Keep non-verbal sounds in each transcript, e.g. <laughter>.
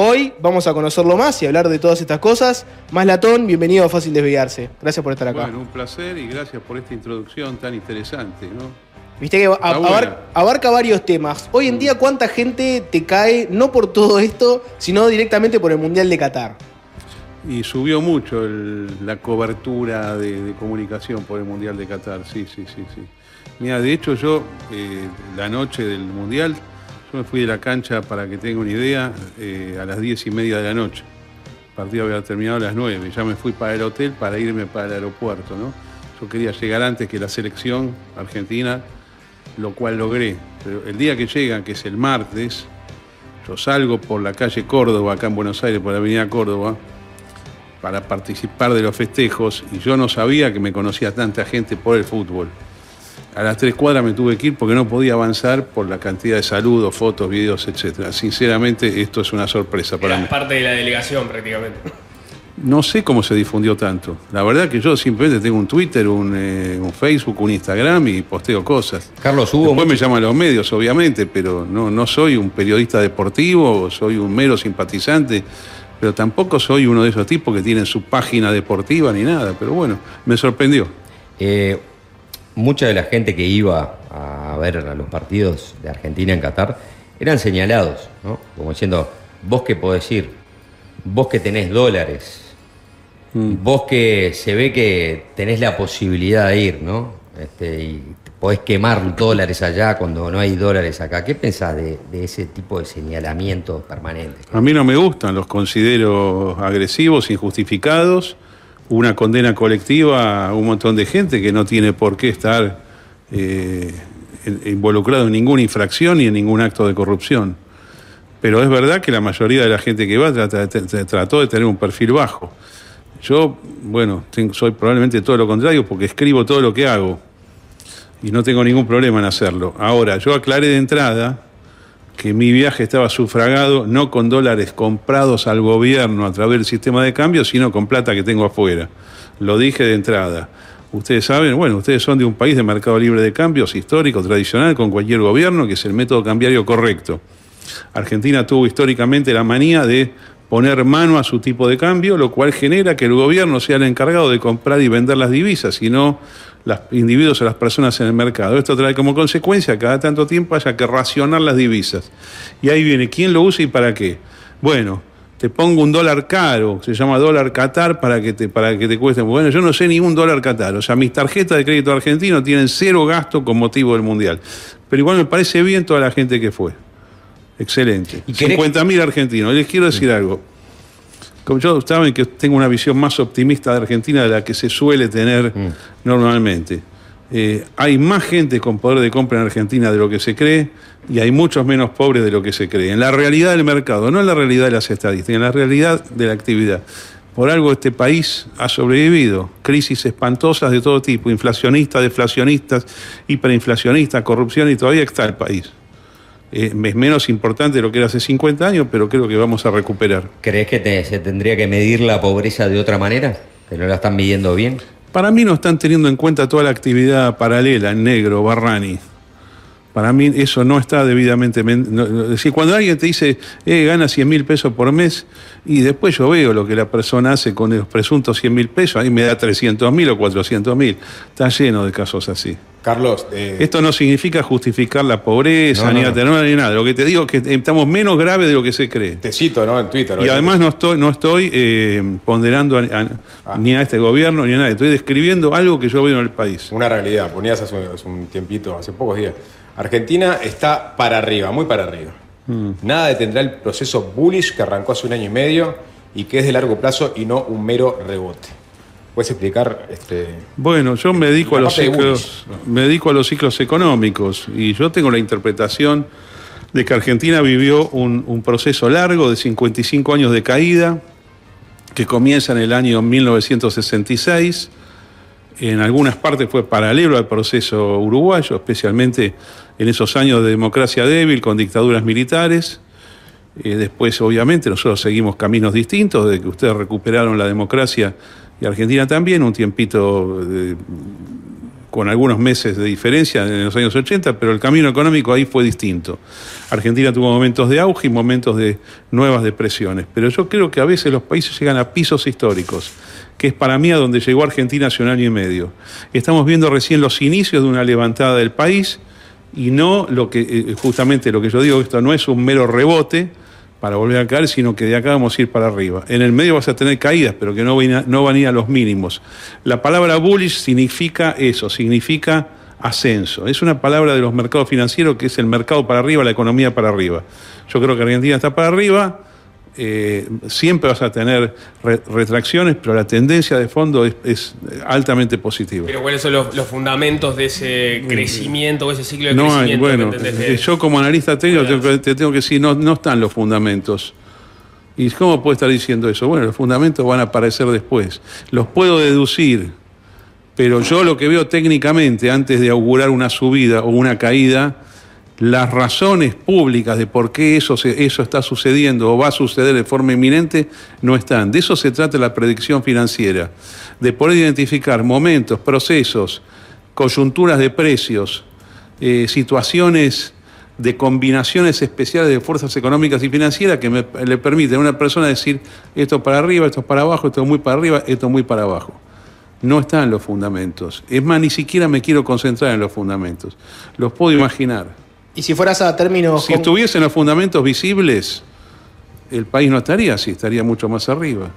Hoy vamos a conocerlo más y hablar de todas estas cosas. Más latón, bienvenido a Fácil Desviarse. Gracias por estar acá. Bueno, un placer y gracias por esta introducción tan interesante, Viste que abarca, varios temas. Hoy en mm. día, ¿cuánta gente te cae, no por todo esto, sino directamente por el Mundial de Qatar? Y subió mucho la cobertura de, comunicación por el Mundial de Qatar, sí, sí, sí, sí. Mira, de hecho yo, eh, la noche del Mundial, yo me fui de la cancha, para que tenga una idea, eh, a las diez y media de la noche. El partido había terminado a las 9. Ya me fui para el hotel para irme para el aeropuerto. ¿no? Yo quería llegar antes que la selección argentina, lo cual logré. Pero el día que llegan, que es el martes, yo salgo por la calle Córdoba, acá en Buenos Aires, por la avenida Córdoba, para participar de los festejos y yo no sabía que me conocía tanta gente por el fútbol. A las tres cuadras me tuve que ir porque no podía avanzar por la cantidad de saludos, fotos, videos, etc. Sinceramente, esto es una sorpresa para mí. mí. parte de la delegación prácticamente. No sé cómo se difundió tanto. La verdad que yo simplemente tengo un Twitter, un, eh, Facebook, un Instagram y posteo cosas. Carlos, Hugo... Después me llaman los medios, obviamente, pero no, no soy un periodista deportivo, soy un mero simpatizante pero tampoco soy uno de esos tipos que tienen su página deportiva ni nada, pero bueno, me sorprendió. Eh, mucha de la gente que iba a ver a los partidos de Argentina en Qatar eran señalados, ¿no? Como diciendo, vos que podés ir, vos que tenés dólares, mm. vos que se ve que tenés la posibilidad de ir, ¿no? Este, y podés quemar dólares allá cuando no hay dólares acá. ¿Qué pensás de, de ese tipo de señalamiento permanente? A mí no me gustan, los considero agresivos, injustificados una condena colectiva a un montón de gente que no tiene por qué estar eh, involucrado en ninguna infracción ni en ningún acto de corrupción. Pero es verdad que la mayoría de la gente que va trató de tener un perfil bajo. Yo, bueno, soy probablemente todo lo contrario porque escribo todo lo que hago y no tengo ningún problema en hacerlo. Ahora, yo aclaré de entrada que mi viaje estaba sufragado no con dólares comprados al gobierno a través del sistema de cambio, sino con plata que tengo afuera. Lo dije de entrada. Ustedes saben, bueno, ustedes son de un país de mercado libre de cambios, histórico, tradicional, con cualquier gobierno, que es el método cambiario correcto. Argentina tuvo históricamente la manía de poner mano a su tipo de cambio, lo cual genera que el gobierno sea el encargado de comprar y vender las divisas, sino los individuos o las personas en el mercado. Esto trae como consecuencia cada tanto tiempo haya que racionar las divisas. Y ahí viene, ¿quién lo usa y para qué? Bueno, te pongo un dólar caro, se llama dólar Qatar, para que te, para que te cueste. Bueno, yo no sé ni un dólar Qatar. O sea, mis tarjetas de crédito argentino tienen cero gasto con motivo del Mundial. Pero igual me parece bien toda la gente que fue. Excelente. 50.000 argentinos. Les quiero decir algo. Como yo saben que tengo una visión más optimista de Argentina de la que se suele tener mm. normalmente. Eh, hay más gente con poder de compra en Argentina de lo que se cree y hay muchos menos pobres de lo que se cree. En la realidad del mercado, no en la realidad de las estadísticas, en la realidad de la actividad. Por algo este país ha sobrevivido. Crisis espantosas de todo tipo, inflacionistas, deflacionistas, hiperinflacionistas, corrupción y todavía está el país. Eh, es menos importante lo que era hace 50 años, pero creo que vamos a recuperar. ¿Crees que se tendría que medir la pobreza de otra manera? ¿Que no la están midiendo bien? Para mí no están teniendo en cuenta toda la actividad paralela negro, Barrani. Para mí eso no está debidamente... es decir, cuando alguien te dice, eh, gana 100 mil pesos por mes, y después yo veo lo que la persona hace con los presuntos 100 mil pesos, ahí me da 300 mil o 400 mil. Está lleno de casos así. Carlos... Eh, Esto no significa justificar la pobreza, ni atenuar, ni nada. Lo que te digo es que estamos menos graves de lo que se cree. Te cito, ¿no? En Twitter. Y además no estoy, eh, ponderando ah. ni a este gobierno ni a nadie. Estoy describiendo algo que yo veo en el país. Una realidad. Ponías hace un tiempito, hace pocos días Argentina está para arriba, muy para arriba. Mm. Nada detendrá el proceso bullish que arrancó hace un año y medio y que es de largo plazo y no un mero rebote. ¿Puedes explicar? Este, bueno, yo me dedico, a los ciclos, me dedico a los ciclos económicos y yo tengo la interpretación de que Argentina vivió un, un proceso largo de 55 años de caída que comienza en el año 1966. En algunas partes fue paralelo al proceso uruguayo, especialmente en esos años de democracia débil, con dictaduras militares. Eh, después, obviamente, nosotros seguimos caminos distintos, de que ustedes recuperaron la democracia y Argentina también, un tiempito con algunos meses de diferencia en los años 80, pero el camino económico ahí fue distinto. Argentina tuvo momentos de auge y momentos de nuevas depresiones, pero yo creo que a veces los países llegan a pisos históricos, que es para mí a donde llegó Argentina hace un año y medio. Estamos viendo recién los inicios de una levantada del país y no lo que, eh, justamente lo que yo digo, esto no es un mero rebote para volver a caer, sino que de acá vamos a ir para arriba. En el medio vas a tener caídas, pero que no van no van a ir a los mínimos. La palabra bullish significa eso, significa ascenso. Es una palabra de los mercados financieros que es el mercado para arriba, la economía para arriba. Yo creo que Argentina está para arriba, eh, siempre vas a tener retracciones, pero la tendencia de fondo es, altamente positiva. Pero ¿cuáles son los, fundamentos de ese mm. crecimiento, de ese ciclo de crecimiento? bueno, eh, yo como analista técnico te, tengo que decir, no, no están los fundamentos. ¿Y cómo puedo estar diciendo eso? Bueno, los fundamentos van a aparecer después. Los puedo deducir, pero yo lo que veo técnicamente antes de augurar una subida o una caída, las razones públicas de por qué eso, eso está sucediendo o va a suceder de forma inminente no están. De eso se trata la predicción financiera, de poder identificar momentos, procesos, coyunturas de precios, eh, situaciones de combinaciones especiales de fuerzas económicas y financieras que le permiten a una persona decir esto para arriba, esto para abajo, esto muy para arriba, esto muy para abajo no están los fundamentos. Es más, ni siquiera me quiero concentrar en los fundamentos. Los puedo imaginar. Y si fueras a términos... Si estuviesen los fundamentos visibles, el país no estaría así, estaría mucho más arriba.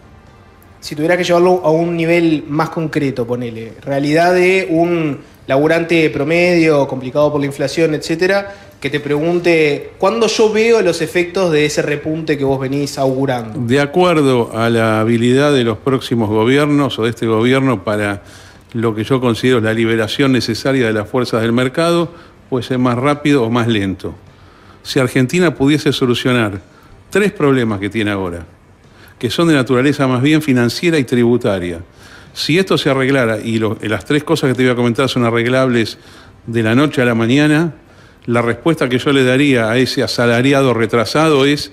Si tuviera que llevarlo a un nivel más concreto, ponele, realidad de un laburante promedio, complicado por la inflación, etcétera, que te pregunte cuándo yo veo los efectos de ese repunte que vos venís augurando. De acuerdo a la habilidad de los próximos gobiernos o de este gobierno para lo que yo considero la liberación necesaria de las fuerzas del mercado, puede ser más rápido o más lento. Si Argentina pudiese solucionar tres problemas que tiene ahora, que son de naturaleza más bien financiera y tributaria, si esto se arreglara, y las tres cosas que te voy a comentar son arreglables de la noche a la mañana, la respuesta que yo le daría a ese asalariado retrasado es,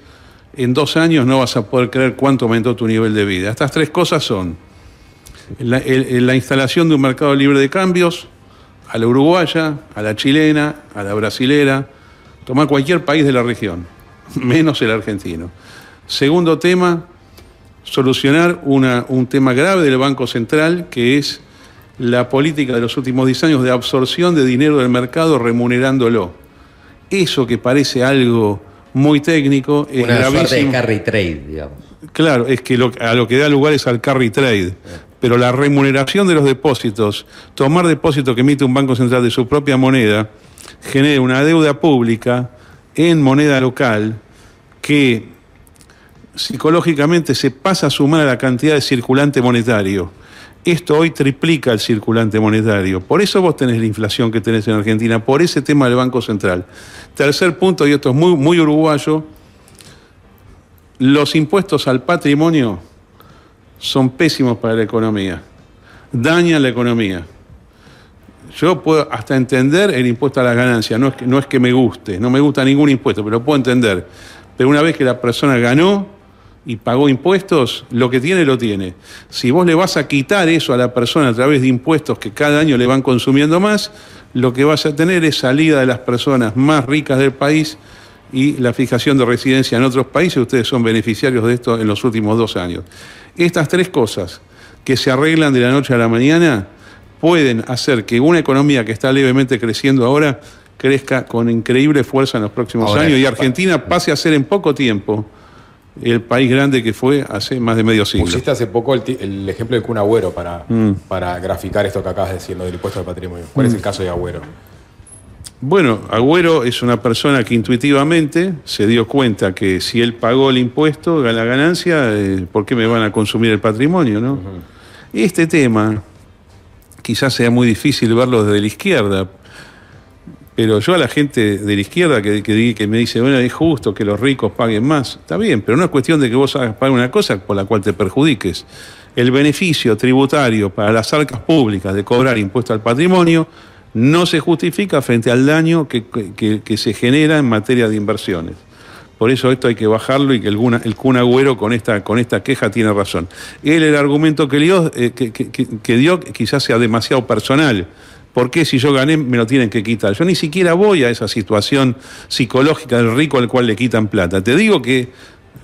en dos años no vas a poder creer cuánto aumentó tu nivel de vida. Estas tres cosas son la instalación de un mercado libre de cambios, a la uruguaya, a la chilena, a la brasilera, tomar cualquier país de la región, <laughs> menos el argentino. Segundo tema, solucionar un tema grave del Banco Central, que es la política de los últimos 10 años de absorción de dinero del mercado remunerándolo. Eso que parece algo muy técnico es una gravísimo. de carry trade, digamos. Claro, es que a lo que da lugar es al carry trade pero la remuneración de los depósitos, tomar depósitos que emite un banco central de su propia moneda, genera una deuda pública en moneda local que psicológicamente se pasa a sumar a la cantidad de circulante monetario. Esto hoy triplica el circulante monetario. Por eso vos tenés la inflación que tenés en Argentina, por ese tema del Banco Central. Tercer punto, y esto es muy, muy uruguayo, los impuestos al patrimonio son pésimos para la economía, dañan la economía. Yo puedo hasta entender el impuesto a las ganancias, no es, que, no es que me guste, no me gusta ningún impuesto, pero lo puedo entender. Pero una vez que la persona ganó y pagó impuestos, lo que tiene lo tiene. Si vos le vas a quitar eso a la persona a través de impuestos que cada año le van consumiendo más, lo que vas a tener es salida de las personas más ricas del país y la fijación de residencia en otros países. Ustedes son beneficiarios de esto en los últimos dos años. Estas tres cosas que se arreglan de la noche a la mañana pueden hacer que una economía que está levemente creciendo ahora crezca con increíble fuerza en los próximos años y eh, Argentina pase a ser en poco tiempo el país grande que fue hace más de medio siglo. Pusiste hace poco el, ejemplo de cunagüero para, mm. para graficar esto que acabas de decir, lo del impuesto al patrimonio. ¿Cuál es el mm. caso de Agüero? Bueno, Agüero es una persona que intuitivamente se dio cuenta que si él pagó el impuesto, la ganancia, eh, ¿por qué me van a consumir el patrimonio? ¿no? Este tema quizás sea muy difícil verlo desde la izquierda, pero yo a la gente de la izquierda que, que, que me dice, bueno, es justo que los ricos paguen más, está bien, pero no es cuestión de que vos hagas pagues una cosa por la cual te perjudiques. El beneficio tributario para las arcas públicas de cobrar impuesto al patrimonio no se justifica frente al daño que, se genera en materia de inversiones. Por eso esto hay que bajarlo y que el, el con esta, con esta queja tiene razón. Él, el argumento eh, que, que, que dio quizás sea demasiado personal. ¿Por qué si yo gané me lo tienen que quitar? Yo ni siquiera voy a esa situación psicológica del rico al cual le quitan plata. Te digo que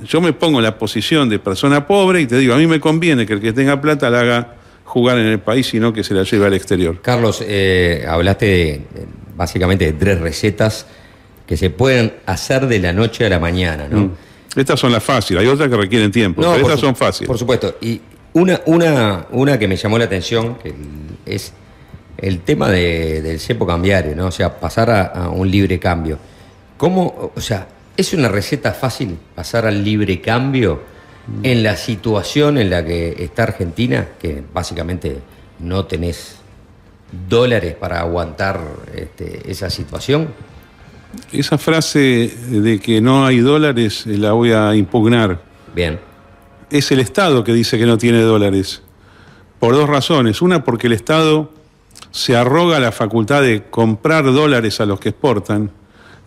yo me pongo en la posición de persona pobre y te digo, a mí me conviene que el que tenga plata la haga jugar en el país, sino que se la lleve al exterior. Carlos, eh, hablaste de, eh, básicamente de tres recetas que se pueden hacer de la noche a la mañana, ¿no? Mm. Estas son las fáciles, hay otras que requieren tiempo, pero estas son fáciles. Por supuesto, y una, una, una que me llamó la atención que es el tema del cepo cambiario, ¿no? O sea, pasar a, a, un libre cambio. ¿Cómo, o sea, es una receta fácil pasar al libre cambio? Mm. en la situación en la que está Argentina, que básicamente no tenés dólares para aguantar este, esa situación? Esa frase de que no hay dólares eh, la voy a impugnar. Bien. Es el Estado que dice que no tiene dólares. Por dos razones. Una, porque el Estado se arroga la facultad de comprar dólares a los que exportan.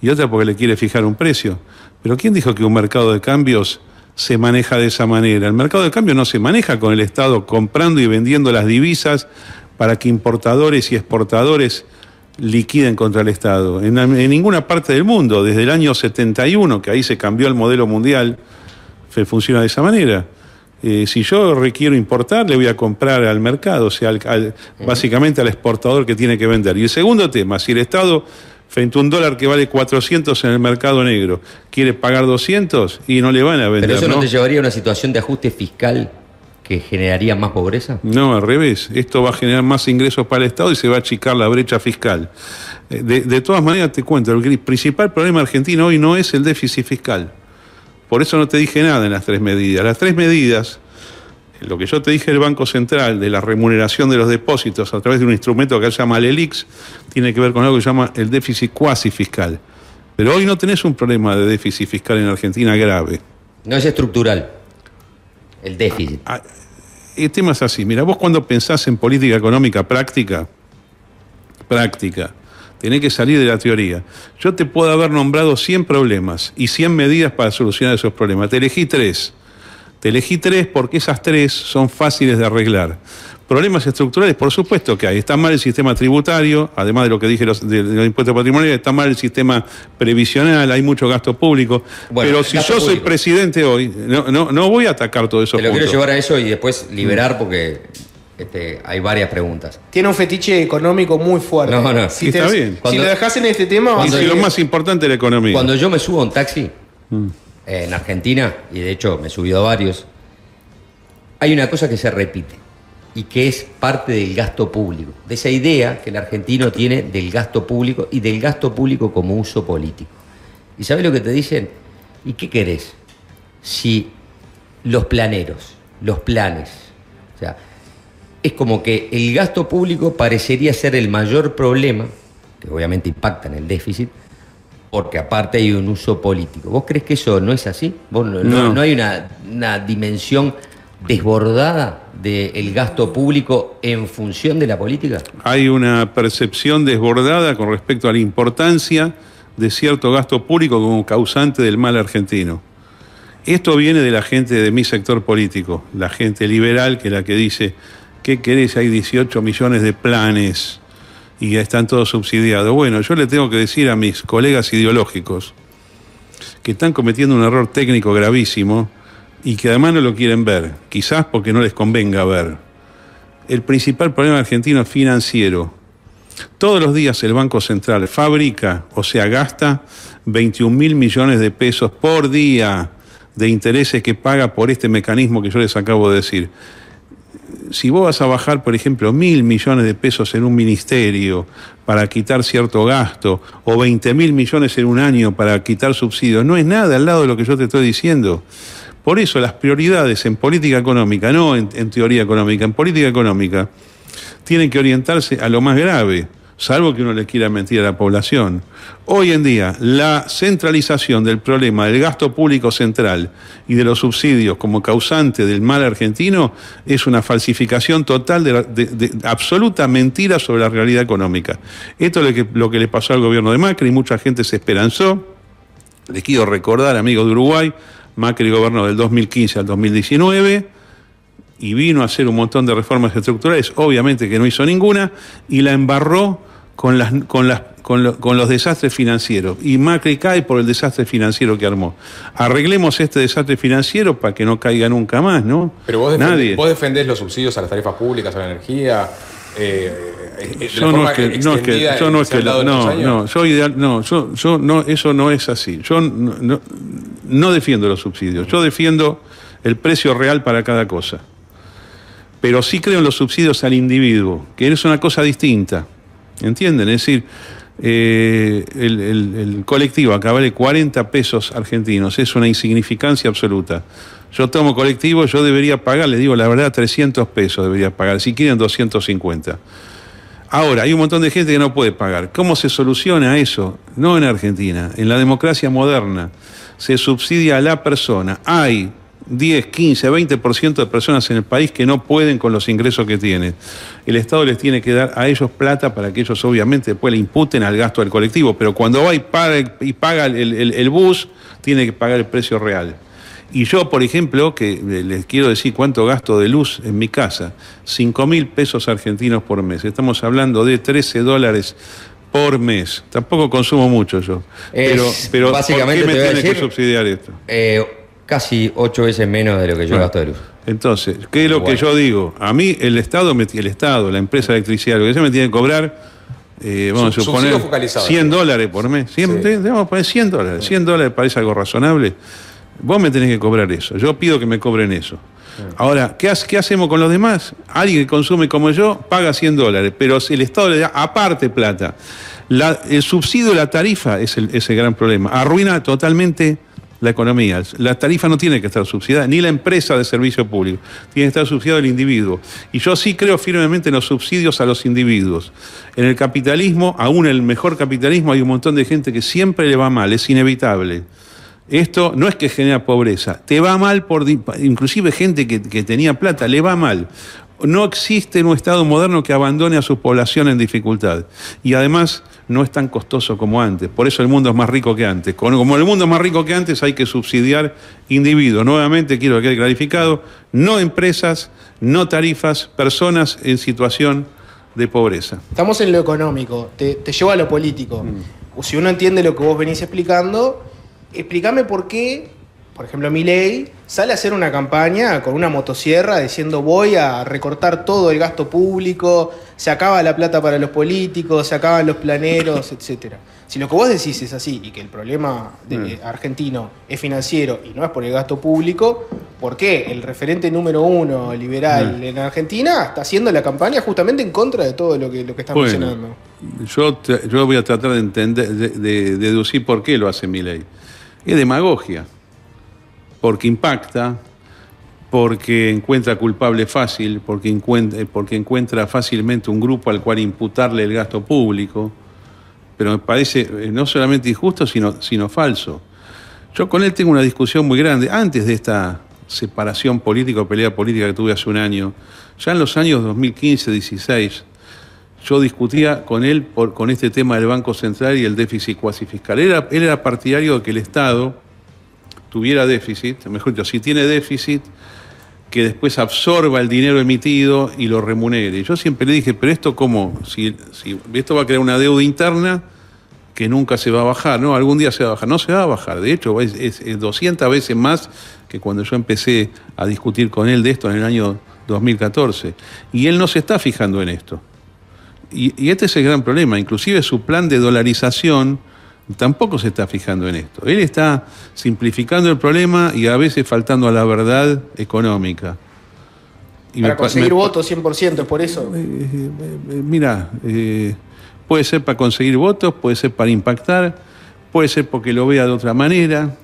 Y otra, porque le quiere fijar un precio. Pero ¿quién dijo que un mercado de cambios se maneja de esa manera. El mercado de cambio no se maneja con el Estado comprando y vendiendo las divisas para que importadores y exportadores liquiden contra el Estado. En, ninguna parte del mundo, desde el año 71, que ahí se cambió el modelo mundial, funciona de esa manera. Eh, si yo requiero importar, le voy a comprar al mercado, o sea, básicamente al exportador que tiene que vender. Y el segundo tema, si el Estado frente a un dólar que vale 400 en el mercado negro. Quiere pagar 200 y no le van a vender. ¿Pero eso no, te llevaría a una situación de ajuste fiscal que generaría más pobreza? No, al revés. Esto va a generar más ingresos para el Estado y se va a achicar la brecha fiscal. Eh, de, de todas maneras, te cuento, el principal problema argentino hoy no es el déficit fiscal. Por eso no te dije nada en las tres medidas. Las tres medidas lo que yo te dije del Banco Central, de la remuneración de los depósitos a través de un instrumento que se llama el ELIX, tiene que ver con algo que se llama el déficit cuasi fiscal. Pero hoy no tenés un problema de déficit fiscal en Argentina grave. No es estructural el déficit. Ah, ah, el tema es así. Mira, vos cuando pensás en política económica práctica, práctica, tenés que salir de la teoría. Yo te puedo haber nombrado 100 problemas y 100 medidas para solucionar esos problemas. Te elegí tres. Te elegí tres porque esas tres son fáciles de arreglar. Problemas estructurales, por supuesto que hay. Está mal el sistema tributario, además de lo que dije los, de, los impuestos patrimoniales, está mal el sistema previsional, hay mucho gasto público. pero si yo soy presidente hoy, no, voy a atacar todo eso. Te lo quiero llevar a eso y después liberar mm. porque este, hay varias preguntas. Tiene un fetiche económico muy fuerte. No, no. está bien. si lo dejas en este tema... lo más importante es la economía. Cuando yo me subo a un taxi... Mm en Argentina, y de hecho me he subido a varios, hay una cosa que se repite y que es parte del gasto público, de esa idea que el argentino tiene del gasto público y del gasto público como uso político. ¿Y sabes lo que te dicen? ¿Y qué querés? Si los planeros, los planes, o sea, es como que el gasto público parecería ser el mayor problema, que obviamente impacta en el déficit, porque aparte hay un uso político. ¿Vos crees que eso no es así? no, hay una, dimensión desbordada del gasto público en función de la política? Hay una percepción desbordada con respecto a la importancia de cierto gasto público como causante del mal argentino. Esto viene de la gente de mi sector político, la gente liberal que es la que dice, ¿qué querés? Hay 18 millones de planes y ya están todos subsidiados. Bueno, yo le tengo que decir a mis colegas ideológicos que están cometiendo un error técnico gravísimo y que además no lo quieren ver, quizás porque no les convenga ver. El principal problema argentino es financiero. Todos los días el Banco Central fabrica, o sea, gasta 21 mil millones de pesos por día de intereses que paga por este mecanismo que yo les acabo de decir si vos vas a bajar, por ejemplo, mil millones de pesos en un ministerio para quitar cierto gasto, o veinte mil millones en un año para quitar subsidios, no es nada al lado de lo que yo te estoy diciendo. Por eso las prioridades en política económica, no en, en teoría económica, en política económica, tienen que orientarse a lo más grave salvo que uno le quiera mentir a la población. Hoy en día, la centralización del problema del gasto público central y de los subsidios como causante del mal argentino es una falsificación total de, absoluta mentira sobre la realidad económica. Esto es lo que, lo que le pasó al gobierno de Macri, mucha gente se esperanzó. Les quiero recordar, amigos de Uruguay, Macri gobernó del 2015 al 2019 y vino a hacer un montón de reformas estructurales, obviamente que no hizo ninguna, y la embarró con, las, con, las, con, los desastres financieros. Y Macri cae por el desastre financiero que armó. Arreglemos este desastre financiero para que no caiga nunca más, ¿no? Pero vos, defendés, Nadie. vos los subsidios a las tarifas públicas, a la energía. Eh, eh, yo, no es que, no es que, yo no es que no no yo no yo yo no eso no es así yo no, no, no defiendo los subsidios yo defiendo el precio real para cada cosa pero sí creo en los subsidios al individuo que es una cosa distinta ¿Entienden? Es decir, eh, el, colectivo acaba de 40 pesos argentinos, es una insignificancia absoluta. Yo tomo colectivo, yo debería pagar, le digo la verdad, 300 pesos debería pagar, si quieren 250. Ahora, hay un montón de gente que no puede pagar. ¿Cómo se soluciona eso? No en Argentina, en la democracia moderna. Se subsidia a la persona. Hay 10, 15, 20% de personas en el país que no pueden con los ingresos que tienen. El Estado les tiene que dar a ellos plata para que ellos obviamente después le imputen al gasto del colectivo, pero cuando va y paga, el, bus, tiene que pagar el precio real. Y yo, por ejemplo, que les quiero decir cuánto gasto de luz en mi casa, 5 mil pesos argentinos por mes. Estamos hablando de 13 dólares por mes. Tampoco consumo mucho yo. pero, básicamente ¿por qué me tiene que subsidiar esto? Eh, casi ocho veces menos de lo que yo gasto de luz. Entonces, ¿qué es lo que yo digo? A mí el Estado, el Estado, la empresa de electricidad, lo que sea me tiene que cobrar, eh, vamos a suponer, 100 dólares por mes. Siempre, poner 100 dólares. 100 dólares parece algo razonable. Vos me tenés que cobrar eso. Yo pido que me cobren eso. Ahora, ¿qué, hacemos con los demás? Alguien que consume como yo paga 100 dólares, pero el Estado le da aparte plata. el subsidio, la tarifa es el, gran problema. Arruina totalmente la economía. La tarifa no tiene que estar subsidiada, ni la empresa de servicio público, tiene que estar subsidiado el individuo. Y yo sí creo firmemente en los subsidios a los individuos. En el capitalismo, aún en el mejor capitalismo, hay un montón de gente que siempre le va mal, es inevitable. Esto no es que genera pobreza, te va mal por, inclusive gente que tenía plata, le va mal. No existe un Estado moderno que abandone a su población en dificultad. Y además no es tan costoso como antes. Por eso el mundo es más rico que antes. Como el mundo es más rico que antes, hay que subsidiar individuos. Nuevamente quiero que quede clarificado, no empresas, no tarifas, personas en situación de pobreza. Estamos en lo económico, te, llevo a lo político. Mm. Si uno entiende lo que vos venís explicando, explícame por qué por ejemplo, Milei sale a hacer una campaña con una motosierra diciendo voy a recortar todo el gasto público, se acaba la plata para los políticos, se acaban los planeros, <laughs> etc. Si lo que vos decís es así y que el problema de mm. argentino es financiero y no es por el gasto público, ¿por qué el referente número uno liberal mm. en Argentina está haciendo la campaña justamente en contra de todo lo que, lo que está funcionando? Yo, yo voy a tratar de, entender, deducir por qué lo hace ley. Es demagogia porque impacta, porque encuentra culpable fácil, eh, porque encuentra, fácilmente un grupo al cual imputarle el gasto público, pero me parece eh, no solamente injusto, sino, falso. Yo con él tengo una discusión muy grande, antes de esta separación política o pelea política que tuve hace un año, ya en los años 2015-16, yo discutía con él con este tema del Banco Central y el déficit cuasi fiscal. él era partidario de que el Estado tuviera déficit, mejor dicho, si tiene déficit, que después absorba el dinero emitido y lo remunere. Yo siempre le dije, pero esto cómo, si, esto va a crear una deuda interna que nunca se va a bajar, ¿no? Algún día se va a bajar, no se va a bajar, de hecho es, 200 veces más que cuando yo empecé a discutir con él de esto en el año 2014. Y él no se está fijando en esto. y este es el gran problema, inclusive su plan de dolarización tampoco se está fijando en esto. Él está simplificando el problema y a veces faltando a la verdad económica. para conseguir votos 100%, por eso. Eh, eh, eh, mira, puede ser para conseguir votos, puede ser para impactar, puede ser porque lo vea de otra manera,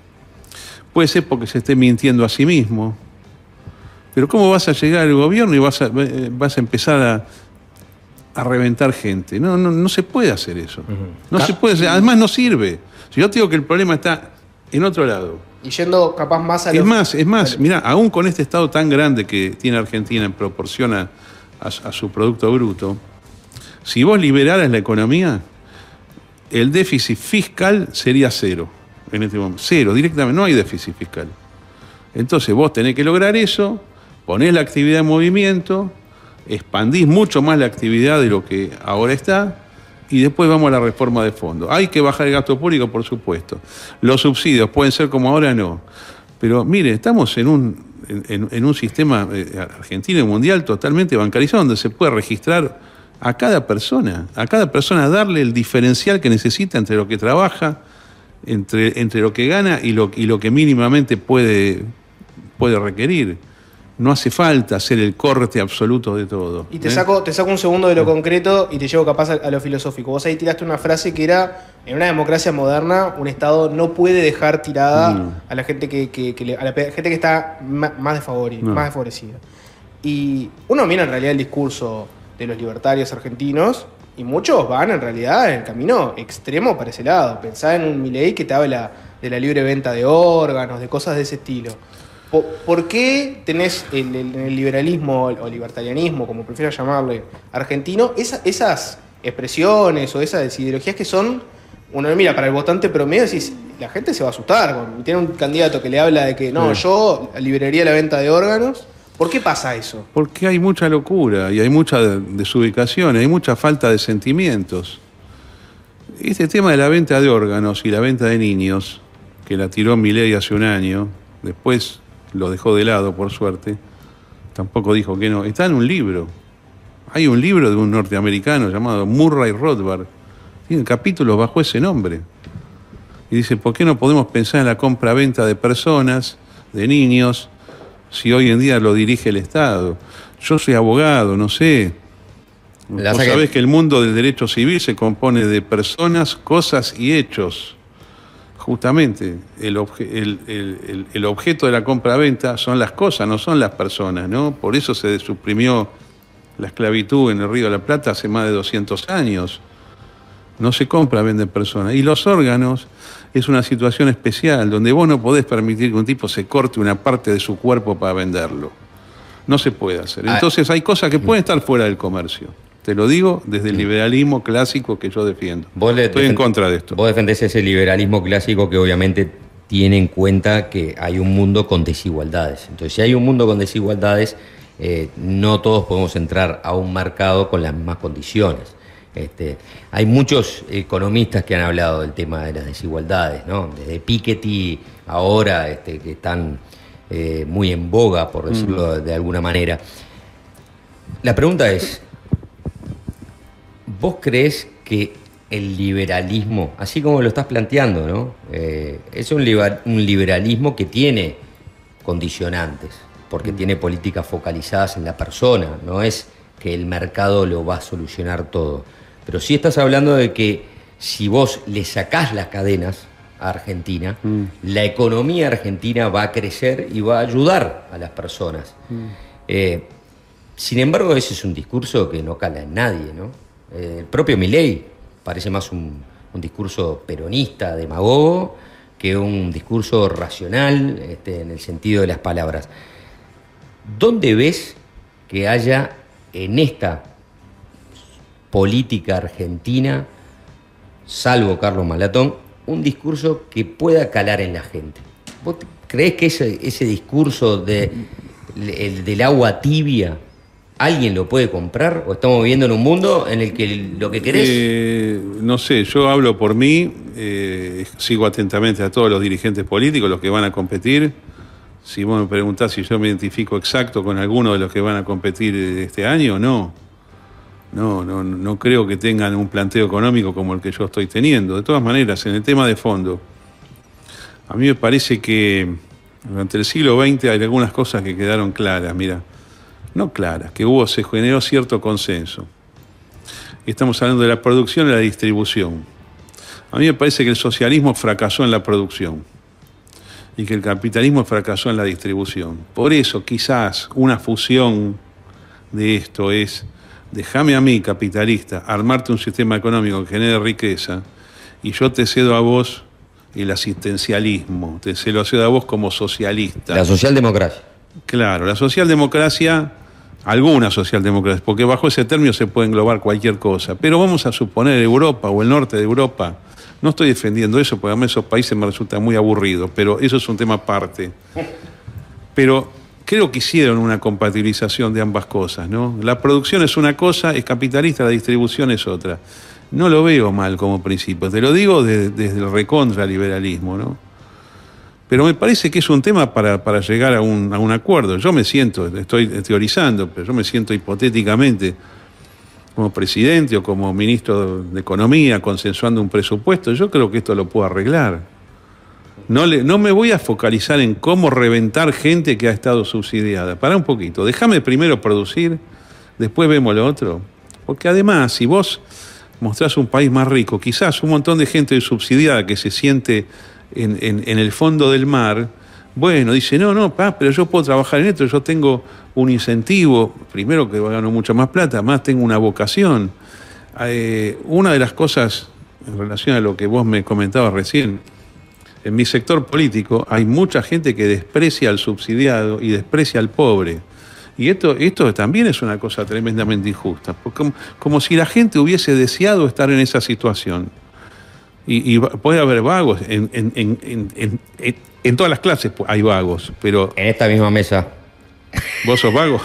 puede ser porque se esté mintiendo a sí mismo. Pero ¿cómo vas a llegar al gobierno y vas a empezar a, a reventar gente. No, no, no se puede hacer eso. No se puede hacer. Además, no sirve. Si yo te digo que el problema está en otro lado. Y yendo capaz más a Es más, es más, mira, aún con este estado tan grande que tiene Argentina en proporción a, a su Producto Bruto, si vos liberaras la economía, el déficit fiscal sería cero en este momento. Cero, directamente. No hay déficit fiscal. Entonces vos tenés que lograr eso, ponés la actividad en movimiento, expandís mucho más la actividad de lo que ahora está, y después vamos a la reforma de fondo. Hay que bajar el gasto público, por supuesto. Los subsidios pueden ser como ahora, no. Pero mire, estamos en un, en, un sistema eh, argentino y mundial totalmente bancarizado, donde se puede registrar a cada persona, a cada persona darle el diferencial que necesita entre lo que trabaja, entre, entre lo que gana y lo, lo que mínimamente puede, puede requerir no hace falta hacer el corte absoluto de todo. Y te, ¿eh? saco, te saco un segundo de lo concreto y te llevo capaz a, lo filosófico. Vos ahí tiraste una frase que era, en una democracia moderna, un Estado no puede dejar tirada a la gente que, a la gente que está más, desfavorecida, Y uno mira en realidad el discurso de los libertarios argentinos y muchos van en realidad en el camino extremo para ese lado. Pensá en un Milei que te habla de la libre venta de órganos, de cosas de ese estilo. ¿Por, qué tenés en el, liberalismo o libertarianismo, como prefiero llamarle, argentino, esas expresiones o esas ideologías que son, uno mira, para el votante promedio decís, la gente se va a asustar. Tiene un candidato que le habla de que no, yo liberaría la venta de órganos. ¿Por qué pasa eso? Porque hay mucha locura y hay mucha desubicación, hay mucha falta de sentimientos. Este tema de la venta de órganos y la venta de niños, que la tiró Milei hace un año, después lo dejó de lado, por suerte. Tampoco dijo que no. Está en un libro. Hay un libro de un norteamericano llamado Murray Rothbard. Tiene capítulos bajo ese nombre. Y dice, ¿por qué no podemos pensar en la compra-venta de personas, de niños, si hoy en día lo dirige el Estado? Yo soy abogado, no sé. Vos sabés que el mundo del derecho civil se compone de personas, cosas y hechos justamente el, objeto de la compra-venta son las cosas, no son las personas, ¿no? Por eso se suprimió la esclavitud en el Río de la Plata hace más de 200 años. No se compra, venden personas. Y los órganos es una situación especial donde vos no podés permitir que un tipo se corte una parte de su cuerpo para venderlo. No se puede hacer. Ah. Entonces hay cosas que pueden estar fuera del comercio. Te lo digo desde el liberalismo clásico que yo defiendo. Estoy en contra de esto. Vos defendés ese liberalismo clásico que obviamente tiene en cuenta que hay un mundo con desigualdades. Entonces, si hay un mundo con desigualdades, eh, no todos podemos entrar a un mercado con las mismas condiciones. Este, hay muchos economistas que han hablado del tema de las desigualdades, ¿no? Desde Piketty ahora, este, que están eh, muy en boga, por mm. decirlo de alguna manera. La pregunta es, ¿Vos crees que el liberalismo, así como lo estás planteando, eh, es un, liberalismo que tiene condicionantes, porque mm. tiene políticas focalizadas en la persona, no es que el mercado lo va a solucionar todo. Pero sí estás hablando de que si vos le sacás las cadenas a Argentina, mm. la economía argentina va a crecer y va a ayudar a las personas. Mm. Eh, sin embargo, ese es un discurso que no cala en nadie, ¿no? Eh, el propio Milei parece más un, discurso peronista, demagogo, que un discurso racional este, en el sentido de las palabras. ¿Dónde ves que haya en esta política argentina, salvo Carlos Malatón, un discurso que pueda calar en la gente? ¿Vos crees que ese, discurso de, el, del agua tibia ¿Alguien lo puede comprar? ¿O estamos viviendo en un mundo en el que lo que querés? Eh, no sé, yo hablo por mí, eh, sigo atentamente a todos los dirigentes políticos, los que van a competir. Si vos me preguntás si yo me identifico exacto con alguno de los que van a competir este año, no. No, no, no creo que tengan un planteo económico como el que yo estoy teniendo. De todas maneras, en el tema de fondo, a mí me parece que durante el siglo XX hay algunas cosas que quedaron claras. Mira, no clara, que hubo, se generó cierto consenso. Estamos hablando de la producción y la distribución. A mí me parece que el socialismo fracasó en la producción y que el capitalismo fracasó en la distribución. Por eso quizás una fusión de esto es, déjame a mí, capitalista, armarte un sistema económico que genere riqueza y yo te cedo a vos el asistencialismo, te, lo cedo a vos como socialista. La socialdemocracia. Claro, la socialdemocracia alguna socialdemocracia, porque bajo ese término se puede englobar cualquier cosa. Pero vamos a suponer Europa o el norte de Europa. No estoy defendiendo eso, porque a mí esos países me resultan muy aburridos, pero eso es un tema aparte. Pero creo que hicieron una compatibilización de ambas cosas, ¿no? La producción es una cosa, es capitalista, la distribución es otra. No lo veo mal como principio, te lo digo desde, desde el recontra liberalismo, ¿no? Pero me parece que es un tema para, llegar a un, acuerdo. Yo me siento, estoy teorizando, pero yo me siento hipotéticamente como presidente o como ministro de Economía consensuando un presupuesto. Yo creo que esto lo puedo arreglar. No, le, no me voy a focalizar en cómo reventar gente que ha estado subsidiada. Para un poquito, déjame primero producir, después vemos lo otro. Porque además, si vos mostrás un país más rico, quizás un montón de gente subsidiada que se siente en, el fondo del mar, bueno, dice, no, no, pero yo puedo trabajar en esto, yo tengo un incentivo, primero que gano mucha más plata, más tengo una vocación. Eh, una de las cosas, en relación a lo que vos me comentabas recién, en mi sector político hay mucha gente que desprecia al subsidiado y desprecia al pobre. Y esto, esto también es una cosa tremendamente injusta, como si la gente hubiese deseado estar en esa situación. Y, puede haber vagos, en, en, todas las clases pues, hay vagos, pero... En esta misma mesa. ¿Vos sos vago?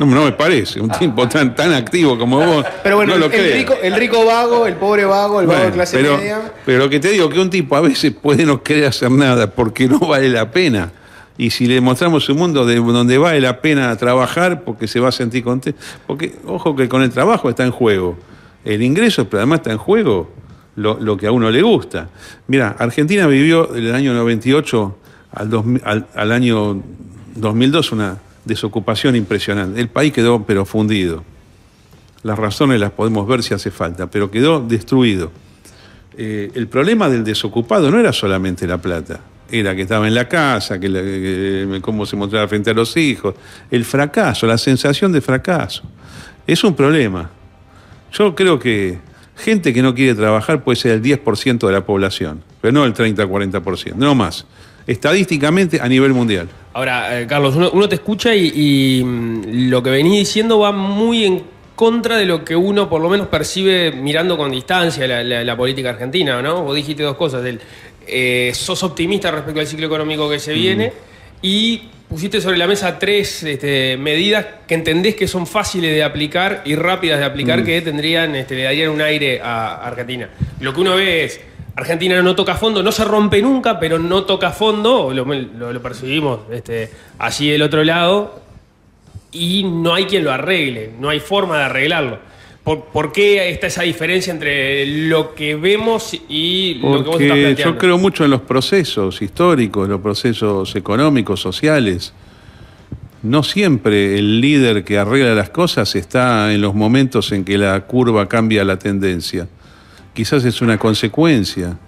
No, no me parece, un tipo tan, tan activo como vos. Pero bueno, el, rico, el, rico, vago, el pobre vago, el vago de clase media. Pero lo que te digo, que un tipo a veces puede no querer hacer nada porque no vale la pena. Y si le mostramos un mundo de donde vale la pena trabajar, porque se va a sentir contento. Porque, ojo, que con el trabajo está en juego. El ingreso, pero además está en juego lo, que a uno le gusta. Mira, Argentina vivió del año 98 al, al, año 2002 una desocupación impresionante. El país quedó pero fundido. Las razones las podemos ver si hace falta, pero quedó destruido. Eh, el problema del desocupado no era solamente la plata, era que estaba en la casa, que, cómo se mostraba frente a los hijos, el fracaso, la sensación de fracaso. Es un problema. Yo creo que Gente que no quiere trabajar puede ser el 10% de la población, pero no el 30-40%, no más. Estadísticamente a nivel mundial. Ahora, eh, Carlos, uno, te escucha y, mm, lo que venís diciendo va muy en contra de lo que uno por lo menos percibe mirando con distancia la, política argentina, ¿no? Vos dijiste dos cosas, eh, sos optimista respecto al ciclo económico que se mm. viene y pusiste sobre la mesa tres este, medidas que entendés que son fáciles de aplicar y rápidas de aplicar mm. que tendrían, este, le darían un aire a Argentina. Lo que uno ve es, Argentina no toca fondo, no se rompe nunca, pero no toca fondo, lo, lo, percibimos este, allí del otro lado, y no hay quien lo arregle, no hay forma de arreglarlo. ¿Por, qué está esa diferencia entre lo que vemos y lo que vos estás planteando? Yo creo mucho en los procesos históricos, los procesos económicos, sociales. No siempre el líder que arregla las cosas está en los momentos en que la curva cambia la tendencia. Quizás es una consecuencia.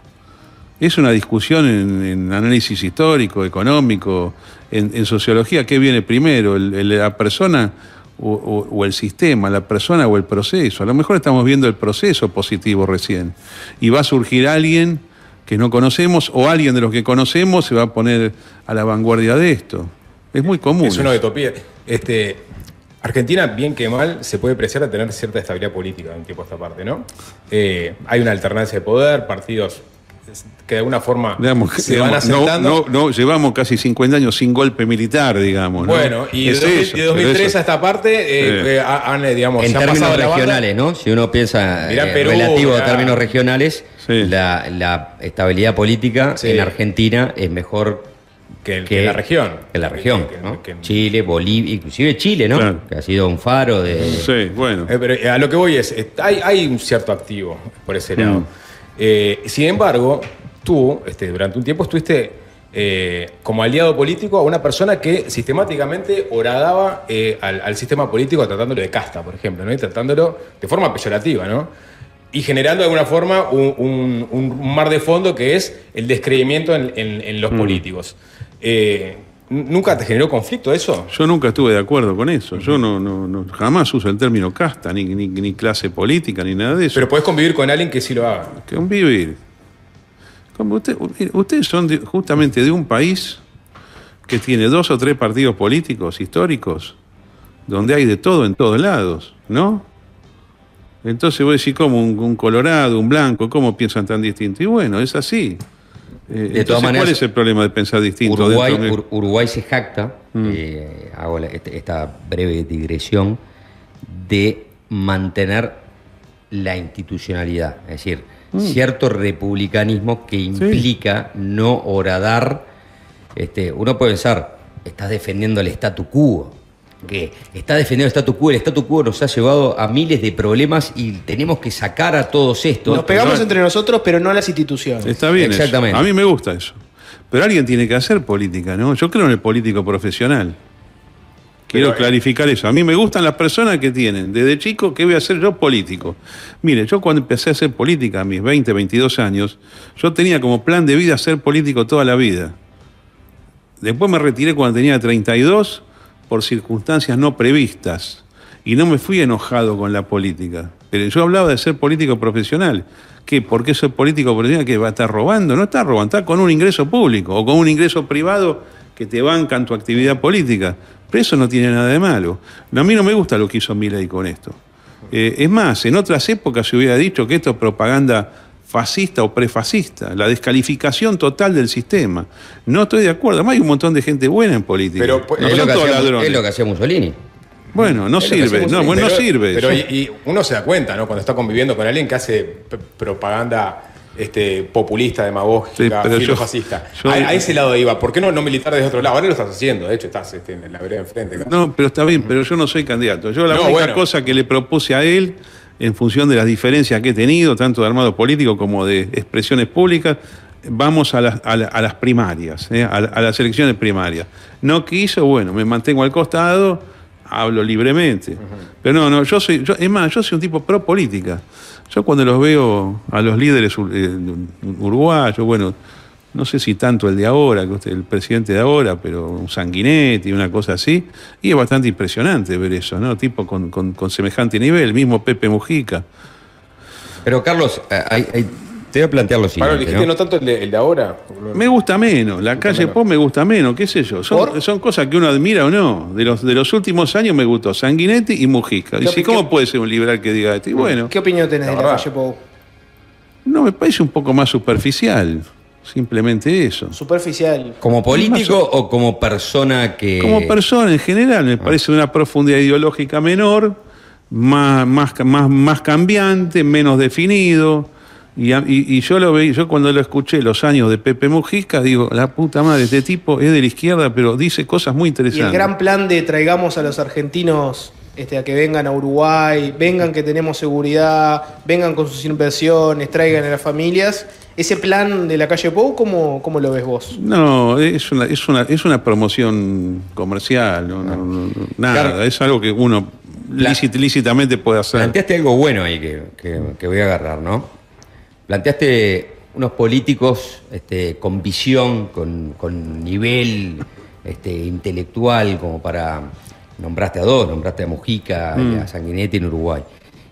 Es una discusión en, análisis histórico, económico, en, sociología, ¿qué viene primero? ¿La persona o, el sistema, la persona o el proceso. A lo mejor estamos viendo el proceso positivo recién y va a surgir alguien que no conocemos o alguien de los que conocemos se va a poner a la vanguardia de esto. Es muy común. Es una utopía. Este, Argentina, bien que mal, se puede preciar a tener cierta estabilidad política en tiempo a esta parte, ¿no? Eh, hay una alternancia de poder, partidos que de alguna forma se van aceptando No, llevamos casi 50 años sin golpe militar, digamos. Bueno, y de, 2003 a esta parte, eh, eh, eh, digamos, en se términos regionales, ¿no? Si uno piensa en relativo a términos regionales, la, estabilidad política en Argentina es mejor que, que, la región. Que la región. Chile, Bolivia, inclusive Chile, ¿no? Que ha sido un faro de. Sí, bueno. a lo que voy es, hay, hay un cierto activo por ese mm. lado. Eh, sin embargo, tú este, durante un tiempo estuviste eh, como aliado político a una persona que sistemáticamente horadaba eh, al, sistema político tratándolo de casta, por ejemplo, ¿no? y tratándolo de forma peyorativa, ¿no? y generando de alguna forma un, mar de fondo que es el descreimiento en, los mm. políticos. ¿Nunca te generó conflicto eso? Yo nunca estuve de acuerdo con eso. Yo no, no, jamás uso el término casta, ni, ni, ni, clase política, ni nada de eso. Pero puedes convivir con alguien que sí lo haga. Convivir. Como ustedes son justamente de un país que tiene dos o tres partidos políticos históricos, donde hay de todo en todos lados, ¿no? Entonces voy a decir, ¿cómo un, un colorado, un blanco, cómo piensan tan distinto? Y bueno, es así. Eh, de todas maneras, ¿cuál es el problema de pensar distinto? Uruguay, se jacta, mm. eh, hago este, esta breve digresión, de mantener la institucionalidad, es decir, mm. cierto republicanismo que implica no horadar. Este, uno puede pensar, estás defendiendo el statu quo, que está defendiendo el statu quo. El statu quo nos ha llevado a miles de problemas y tenemos que sacar a todos estos. Nos pegamos entre nosotros, pero no a las instituciones. Está bien. Exactamente. A mí me gusta eso. Pero alguien tiene que hacer política, ¿no? Yo creo en el político profesional. Quiero eh, clarificar eso. A mí me gustan las personas que tienen. Desde chico, ¿qué voy a hacer yo político? Mire, yo cuando empecé a hacer política a mis 20, 22 años, yo tenía como plan de vida ser político toda la vida. Después me retiré cuando tenía 32 por circunstancias no previstas. Y no me fui enojado con la política. Pero yo hablaba de ser político profesional. ¿Qué? ¿Por qué soy político profesional? ¿Que va a estar robando? No está robando, está con un ingreso público o con un ingreso privado que te en tu actividad política. Pero eso no tiene nada de malo. A mí no me gusta lo que hizo Mirey con esto. Eh, es más, en otras épocas se hubiera dicho que esto es propaganda fascista o prefascista, la descalificación total del sistema. No estoy de acuerdo, además hay un montón de gente buena en política. Pero no eh, es, lo es, lo que hacía Mussolini. Bueno, no sirve, no, sirve. Pero y, uno se da cuenta, ¿no? Cuando está conviviendo con alguien que hace propaganda este, populista, demagógica, sí, filofascista. Yo, a, a, ese lado iba. ¿Por qué no, no militar desde otro lado? Ahora lo estás haciendo, de hecho, estás este, en la vereda enfrente. No, pero está bien, pero yo no soy candidato. Yo la única cosa que le propuse a él en función de las diferencias que he tenido, tanto de armado político como de expresiones públicas, vamos a, las, primarias, ¿eh? a, las elecciones primarias. No quiso, bueno, me mantengo al costado, hablo libremente. Pero no, no, yo soy, es más, yo soy un tipo pro política. Yo cuando los veo a los líderes eh, uruguayos, bueno, no sé si tanto el de ahora, el presidente de ahora, pero un sanguinetti, una cosa así, y es bastante impresionante ver eso, ¿no? Tipo con, semejante nivel, el mismo Pepe Mujica. Pero Carlos, eh, te voy a plantear lo siguiente. dijiste ¿no? tanto el de, ahora. Me gusta menos, la calle Pop me gusta menos, qué sé yo. Son, cosas que uno admira o no. De los, de los últimos años me gustó Sanguinetti y Mujica. Dice, ¿cómo puede ser un liberal que diga esto? Y mm. bueno. ¿Qué opinión tienes de la calle Pop? No, me parece un poco más superficial. Simplemente eso. Superficial. ¿Como político o como persona que.? Como persona en general, me ah. parece una profundidad ideológica menor, más, más, más, cambiante, menos definido. Y, yo lo vi, yo cuando lo escuché los años de Pepe Mujica, digo, la puta madre, este tipo es de la izquierda, pero dice cosas muy interesantes. Y el gran plan de traigamos a los argentinos este, a que vengan a Uruguay, vengan que tenemos seguridad, vengan con sus inversiones, traigan a las familias. ¿Ese plan de la calle Pou, cómo, cómo lo ves vos? No, es una, es una, es una promoción comercial, nada, es algo que uno lícitamente puede hacer. Planteaste algo bueno ahí que, voy a agarrar, ¿no? Planteaste unos políticos este, con visión, con, nivel este, intelectual, como para nombraste a dos, nombraste a Mujica, y a mm. Sanguinetti en Uruguay.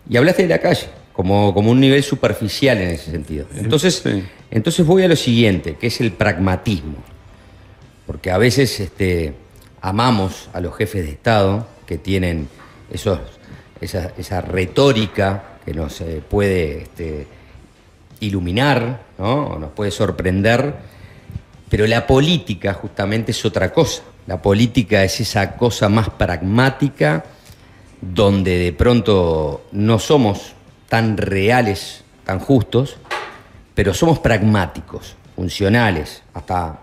Y hablaste de la calle, como, como un nivel superficial en ese sentido. Entonces, entonces voy a lo siguiente, que es el pragmatismo. Porque a veces este, amamos a los jefes de Estado que tienen esos, esa, retórica que nos eh, puede este, iluminar, ¿no? o nos puede sorprender, pero la política justamente es otra cosa. La política es esa cosa más pragmática donde de pronto no somos tan reales, tan justos, pero somos pragmáticos, funcionales, hasta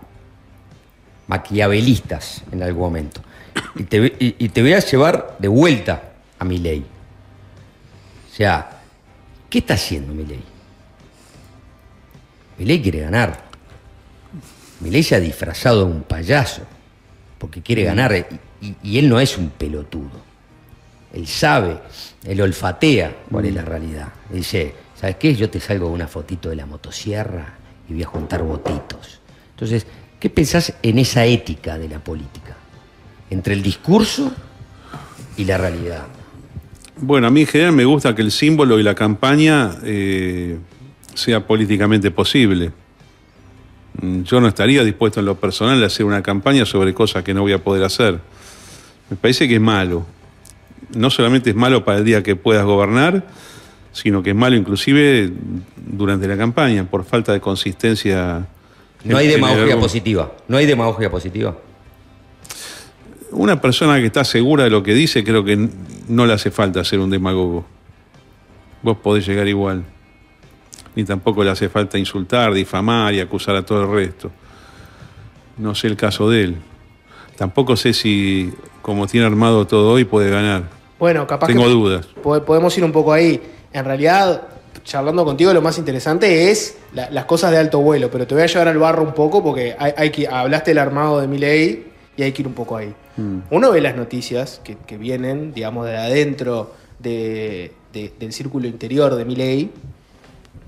maquiavelistas en algún momento. Y te, y te voy a llevar de vuelta a mi ley. O sea, ¿qué está haciendo mi ley? Mi ley quiere ganar. Mi ley se ha disfrazado de un payaso porque quiere ganar. Eh, y, él no es un pelotudo. Él sabe, él olfatea cuál es la realidad. Dice, ¿sabes qué? Yo te salgo una fotito de la motosierra y voy a juntar botitos. Entonces, ¿qué pensás en esa ética de la política? Entre el discurso y la realidad. Bueno, a mí en general me gusta que el símbolo y la campaña eh, sea políticamente posible. Mm, yo no estaría dispuesto en lo personal a hacer una campaña sobre cosas que no voy a poder hacer. Me parece que es malo. No solamente es malo para el día que puedas gobernar, sino que es malo inclusive durante la campaña, por falta de consistencia. No hay demagogia positiva. No hay demagogia positiva. Una persona que está segura de lo que dice, creo que no le hace falta ser un demagogo. Vos podés llegar igual ni tampoco le hace falta insultar, difamar y acusar a todo el resto. No sé el caso de él. Tampoco sé si, como tiene armado todo hoy, puede ganar. Bueno, capaz. Tengo dudas. Podemos ir un poco ahí. En realidad, charlando contigo, lo más interesante es las cosas de alto vuelo, pero te voy a llevar al barro un poco porque hay, hablaste del armado de Miley y hay que ir un poco ahí. Hmm. Uno ve las noticias que, vienen, digamos, de adentro del círculo interior de Miley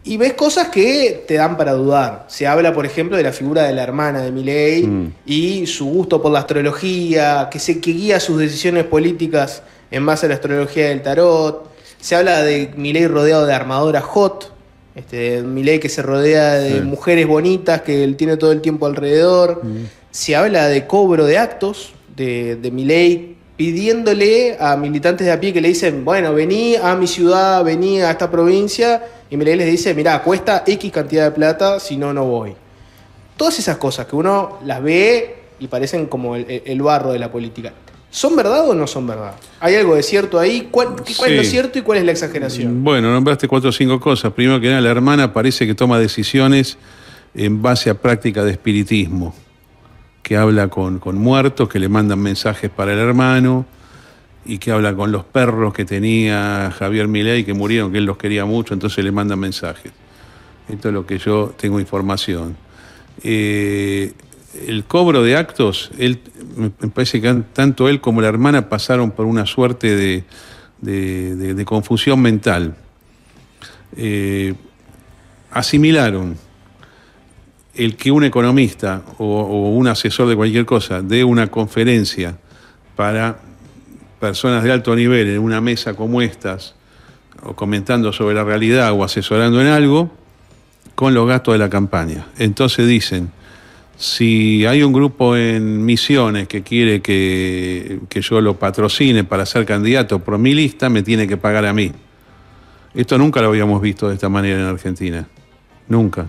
y ves cosas que te dan para dudar. Se habla, por ejemplo, de la figura de la hermana de Milei mm. y su gusto por la astrología, que, se, que guía sus decisiones políticas en base a la astrología del tarot. Se habla de Milei rodeado de armadora hot, este, Milei que se rodea de mujeres bonitas que él tiene todo el tiempo alrededor. Mm. Se habla de cobro de actos de, de Milei pidiéndole a militantes de a pie que le dicen, bueno, vení a mi ciudad, vení a esta provincia y Milei les dice, mira, cuesta X cantidad de plata, si no, no voy. Todas esas cosas que uno las ve y parecen como el, barro de la política. ¿Son verdad o no son verdad? ¿Hay algo de cierto ahí? ¿Cuál, es lo cierto y cuál es la exageración? Mm, bueno, nombraste cuatro o cinco cosas. Primero que nada, la hermana parece que toma decisiones en base a práctica de espiritismo, que habla con, con muertos, que le mandan mensajes para el hermano, y que habla con los perros que tenía Javier Milei que murieron, que él los quería mucho, entonces le manda mensajes. Esto es lo que yo tengo información. Eh, el cobro de actos, me parece que tanto él como la hermana pasaron por una suerte de, confusión mental. Eh, asimilaron el que un economista o, o un asesor de cualquier cosa dé una conferencia para personas de alto nivel en una mesa como estas, o comentando sobre la realidad o asesorando en algo, con los gastos de la campaña. Entonces dicen, si hay un grupo en Misiones que quiere que, que, yo lo patrocine para ser candidato por mi lista, me tiene que pagar a mí. Esto nunca lo habíamos visto de esta manera en Argentina. Nunca.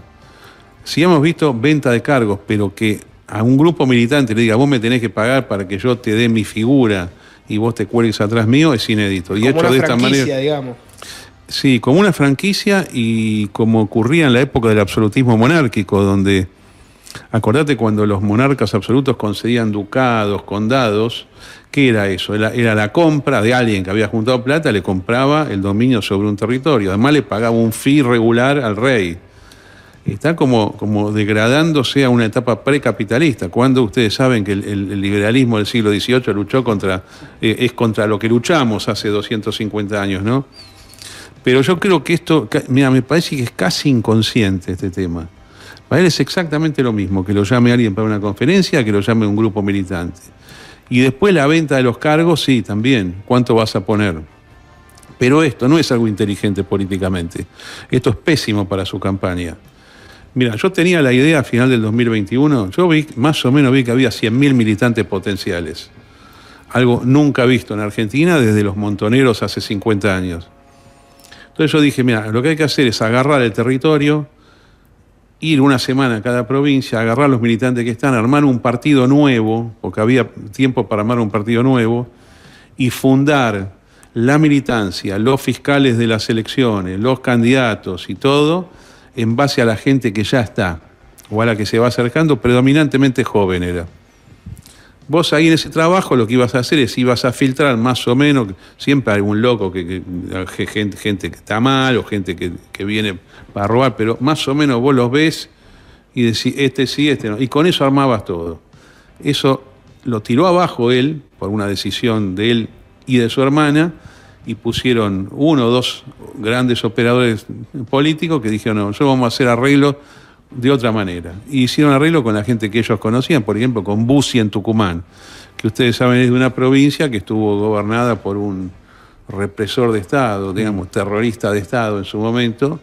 Si hemos visto venta de cargos, pero que a un grupo militante le diga, vos me tenés que pagar para que yo te dé mi figura, y vos te cuelgues atrás mío es inédito. Y hecho de esta manera. Digamos. Sí, como una franquicia y como ocurría en la época del absolutismo monárquico, donde, acordate cuando los monarcas absolutos concedían ducados, condados, ¿qué era eso? Era, era, la compra de alguien que había juntado plata, le compraba el dominio sobre un territorio, además le pagaba un fee regular al rey está como, degradándose a una etapa precapitalista, cuando ustedes saben que el, liberalismo del siglo XVIII luchó contra, eh, es contra lo que luchamos hace 250 años, ¿no? Pero yo creo que esto, mira, me parece que es casi inconsciente este tema. Para él es exactamente lo mismo, que lo llame alguien para una conferencia, que lo llame un grupo militante. Y después la venta de los cargos, sí, también, cuánto vas a poner. Pero esto no es algo inteligente políticamente. Esto es pésimo para su campaña. Mira, yo tenía la idea a final del 2021, yo vi, más o menos vi que había 100.000 militantes potenciales. Algo nunca visto en Argentina desde los montoneros hace 50 años. Entonces yo dije, mira, lo que hay que hacer es agarrar el territorio, ir una semana a cada provincia, agarrar los militantes que están, armar un partido nuevo, porque había tiempo para armar un partido nuevo, y fundar la militancia, los fiscales de las elecciones, los candidatos y todo en base a la gente que ya está o a la que se va acercando, predominantemente joven era. Vos ahí en ese trabajo lo que ibas a hacer es ibas a filtrar más o menos, siempre algún loco, que, gente, que está mal o gente que, que, viene para robar, pero más o menos vos los ves y decís, este sí, este no. Y con eso armabas todo. Eso lo tiró abajo él, por una decisión de él y de su hermana, y pusieron uno o dos grandes operadores políticos que dijeron, no, nosotros vamos a hacer arreglo de otra manera. Y hicieron arreglo con la gente que ellos conocían, por ejemplo, con Bussi en Tucumán, que ustedes saben es de una provincia que estuvo gobernada por un represor de Estado, digamos, terrorista de Estado en su momento,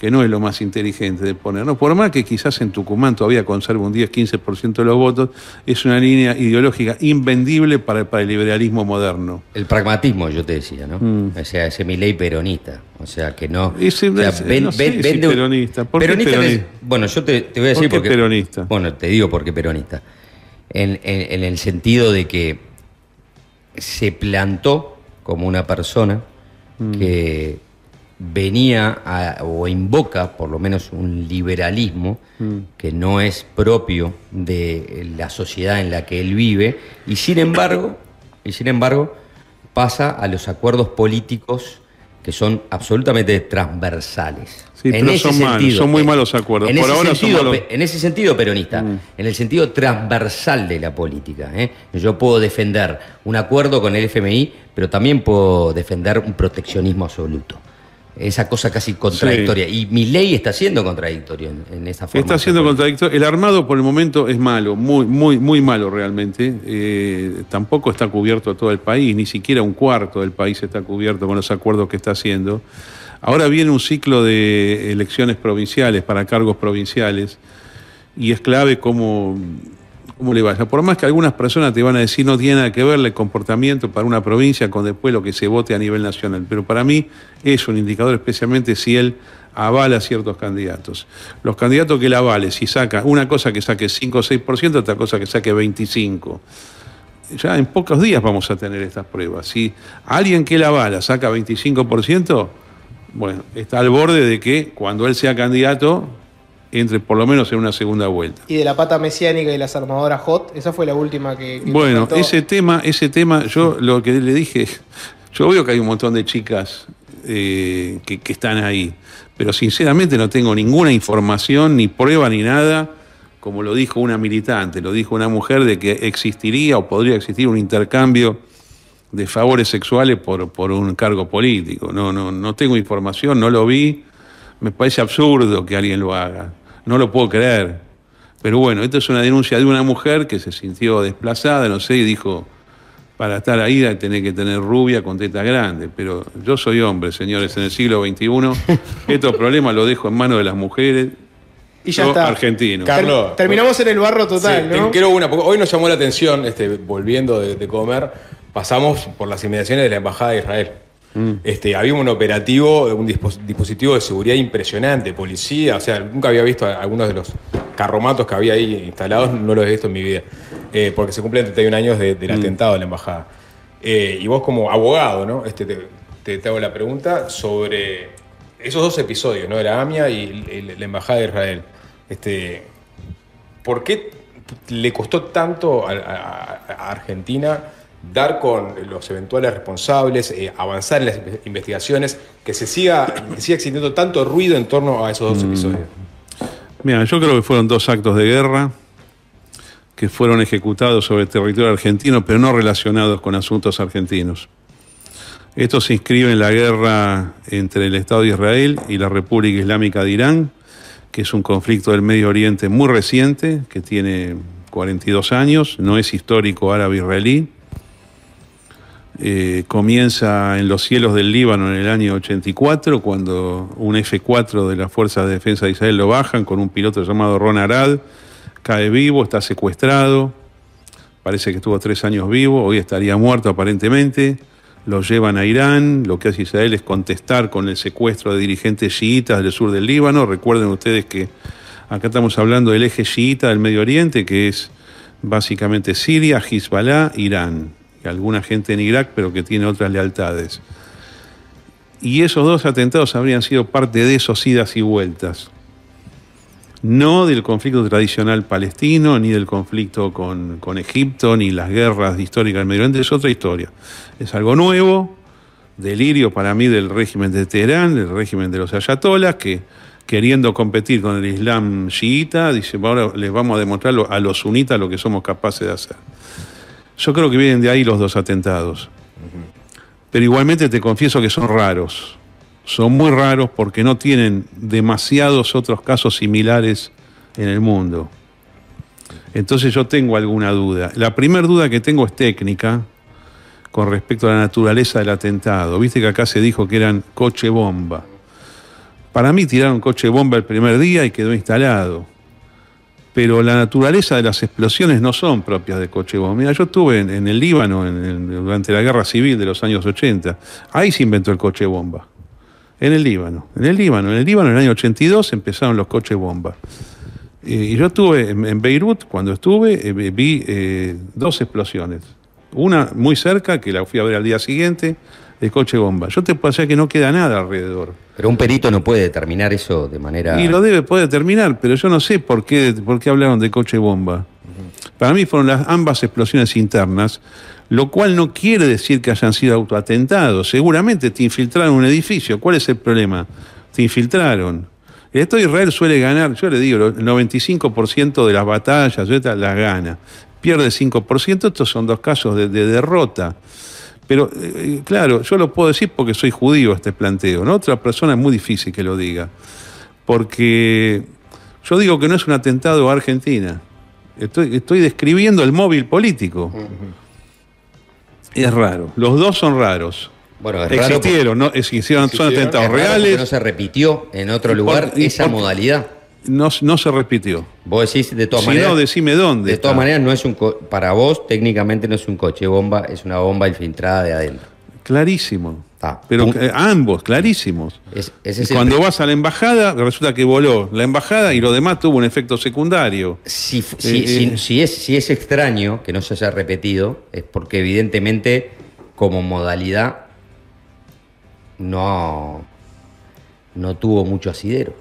que no es lo más inteligente de ¿no? Por más que quizás en Tucumán todavía conserve un 10-15% de los votos, es una línea ideológica invendible para, el liberalismo moderno. El pragmatismo, yo te decía, ¿no? Mm. O sea, ese ley peronista. O sea, que no. es peronista. peronista, peronista? bueno, yo te, voy a decir ¿Por qué porque. peronista? Bueno, te digo por qué peronista. En, el sentido de que se plantó como una persona mm. que venía o invoca por lo menos un liberalismo mm. que no es propio de la sociedad en la que él vive y sin embargo, y sin embargo pasa a los acuerdos políticos que son absolutamente transversales. Sí, pero son son muy eh, malos acuerdos. En, ese, sentido, peronista, mm. en el sentido transversal de la política. ¿eh? Yo puedo defender un acuerdo con el FMI, pero también puedo defender un proteccionismo absoluto esa cosa casi contradictoria. Y mi ley está siendo contradictoria en, esa forma. Está siendo contradictorio. El armado por el momento es malo, muy, muy, muy malo realmente. Eh, tampoco está cubierto todo el país, ni siquiera un cuarto del país está cubierto con los acuerdos que está haciendo. Ahora viene un ciclo de elecciones provinciales para cargos provinciales y es clave cómo cómo le vaya. Por más que algunas personas te van a decir no tiene nada que ver el comportamiento para una provincia con después lo que se vote a nivel nacional, pero para mí es un indicador especialmente si él avala ciertos candidatos. Los candidatos que él avale, si saca una cosa que saque 5 o 6%, otra cosa que saque 25. Ya en pocos días vamos a tener estas pruebas. Si alguien que él avala saca 25%, bueno, está al borde de que cuando él sea candidato entre por lo menos en una segunda vuelta. Y de la pata mesiánica y las armadoras hot, esa fue la última que... bueno, ese tema, ese tema, yo lo que le dije, <laughs> yo veo que hay un montón de chicas eh, que, están ahí, pero sinceramente no tengo ninguna información, ni prueba, ni nada, como lo dijo una militante, lo dijo una mujer, de que existiría o podría existir un intercambio de favores sexuales por, por un cargo político. No, no, no tengo información, no lo vi. Me parece absurdo que alguien lo haga. No lo puedo creer. Pero bueno, esto es una denuncia de una mujer que se sintió desplazada, no sé, y dijo, para estar ahí tenés que tener rubia con tetas grandes. Pero yo soy hombre, señores, en el siglo XXI. <laughs> Estos problemas los dejo en manos de las mujeres. Y ya está. Argentino. Carlos. terminamos en el barro total. hoy nos llamó la atención, este, volviendo de comer, pasamos por las inmediaciones de la Embajada de Israel. Mm. Este, había un operativo, un dispositivo de seguridad impresionante, policía, o sea, nunca había visto algunos de los carromatos que había ahí instalados, no los he visto en mi vida, eh, porque se cumplen 31 años del mm. atentado en la embajada. Eh, y vos como abogado, ¿no? Este, te, te, hago la pregunta sobre esos dos episodios, ¿no? De la AMIA y la embajada de Israel. Este, ¿Por qué le costó tanto a Argentina? dar con los eventuales responsables, eh, avanzar en las investigaciones, que se siga, siga existiendo tanto ruido en torno a esos dos mm. episodios. Mira, yo creo que fueron dos actos de guerra que fueron ejecutados sobre el territorio argentino, pero no relacionados con asuntos argentinos. Esto se inscribe en la guerra entre el Estado de Israel y la República Islámica de Irán, que es un conflicto del Medio Oriente muy reciente, que tiene 42 años, no es histórico árabe-israelí, eh, comienza en los cielos del Líbano en el año 84, cuando un F-4 de las Fuerzas de Defensa de Israel lo bajan con un piloto llamado Ron Arad, cae vivo, está secuestrado, parece que estuvo tres años vivo, hoy estaría muerto aparentemente, lo llevan a Irán, lo que hace Israel es contestar con el secuestro de dirigentes chiitas del sur del Líbano, recuerden ustedes que acá estamos hablando del eje chiita del Medio Oriente, que es básicamente Siria, Hezbollah, Irán alguna gente en Irak, pero que tiene otras lealtades. Y esos dos atentados habrían sido parte de esos idas y vueltas. No del conflicto tradicional palestino, ni del conflicto con, Egipto, ni las guerras históricas del Medio Oriente, es otra historia. Es algo nuevo, delirio para mí del régimen de Teherán, del régimen de los ayatolas, que queriendo competir con el Islam chiita, dice, ahora les vamos a demostrar a los sunitas lo que somos capaces de hacer. Yo creo que vienen de ahí los dos atentados. Pero igualmente te confieso que son raros. Son muy raros porque no tienen demasiados otros casos similares en el mundo. Entonces yo tengo alguna duda. La primera duda que tengo es técnica con respecto a la naturaleza del atentado. Viste que acá se dijo que eran coche bomba. Para mí tiraron coche bomba el primer día y quedó instalado pero la naturaleza de las explosiones no son propias de coche bomba. Mira, yo estuve en, el Líbano durante la guerra civil de los años 80. Ahí se inventó el coche bomba. En el Líbano. En el Líbano. En el Líbano, en el año 82, empezaron los coches bomba. y yo estuve en, Beirut, cuando estuve, eh, vi eh, dos explosiones. Una muy cerca, que la fui a ver al día siguiente, de coche bomba. Yo te puedo decir que no queda nada alrededor. Pero un perito no puede determinar eso de manera. Y lo debe, puede determinar, pero yo no sé por qué, por qué hablaron de coche bomba. Para mí fueron las, ambas explosiones internas, lo cual no quiere decir que hayan sido autoatentados. Seguramente te infiltraron un edificio. ¿Cuál es el problema? Te infiltraron. Esto Israel suele ganar, yo le digo, el 95% de las batallas, las gana. Pierde 5%, estos son dos casos de derrota. Pero eh, eh, claro, yo lo puedo decir porque soy judío este planteo, ¿no? Otra persona es muy difícil que lo diga, porque yo digo que no es un atentado a Argentina. Estoy, estoy describiendo el móvil político. Es raro. Los dos son raros. existieron, no, son atentados reales. No se repitió en otro lugar esa modalidad. No, se repitió. Vos decís, de todas si maneras. no, decime dónde. De todas maneras, no es un para vos, técnicamente no es un coche bomba, es una bomba infiltrada de adentro. Clarísimo. pero ambos, clarísimos. Cuando vas a la embajada, resulta que voló la embajada y lo demás tuvo un efecto secundario. Eh, eh, si, es, si es extraño que no se haya repetido, es porque evidentemente como modalidad no, no tuvo mucho asidero.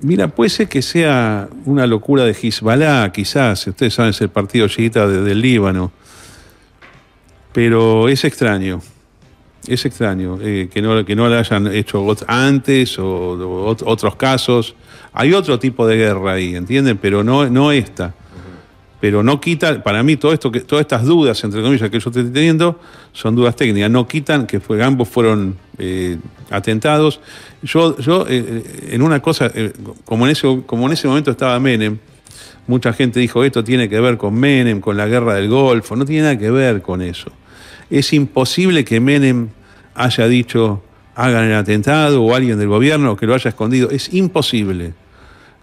Mira, puede ser que sea una locura de Hezbollah, quizás. Ustedes saben, es el partido chiquita de, del Líbano. Pero es extraño. Es extraño eh, que, no, que no lo hayan hecho antes o, otros casos. Hay otro tipo de guerra ahí, ¿entienden? Pero no, no esta pero no quita, para mí todo esto, que, todas estas dudas, entre comillas, que yo estoy teniendo, son dudas técnicas, no quitan que ambos fueron eh, atentados. Yo, yo eh, eh, en una cosa, como, en ese, como en ese momento estaba Menem, mucha gente dijo, esto tiene que ver con Menem, con la guerra del Golfo, no tiene nada que ver con eso. Es imposible que Menem haya dicho, hagan el atentado, o alguien del gobierno que lo haya escondido, es imposible.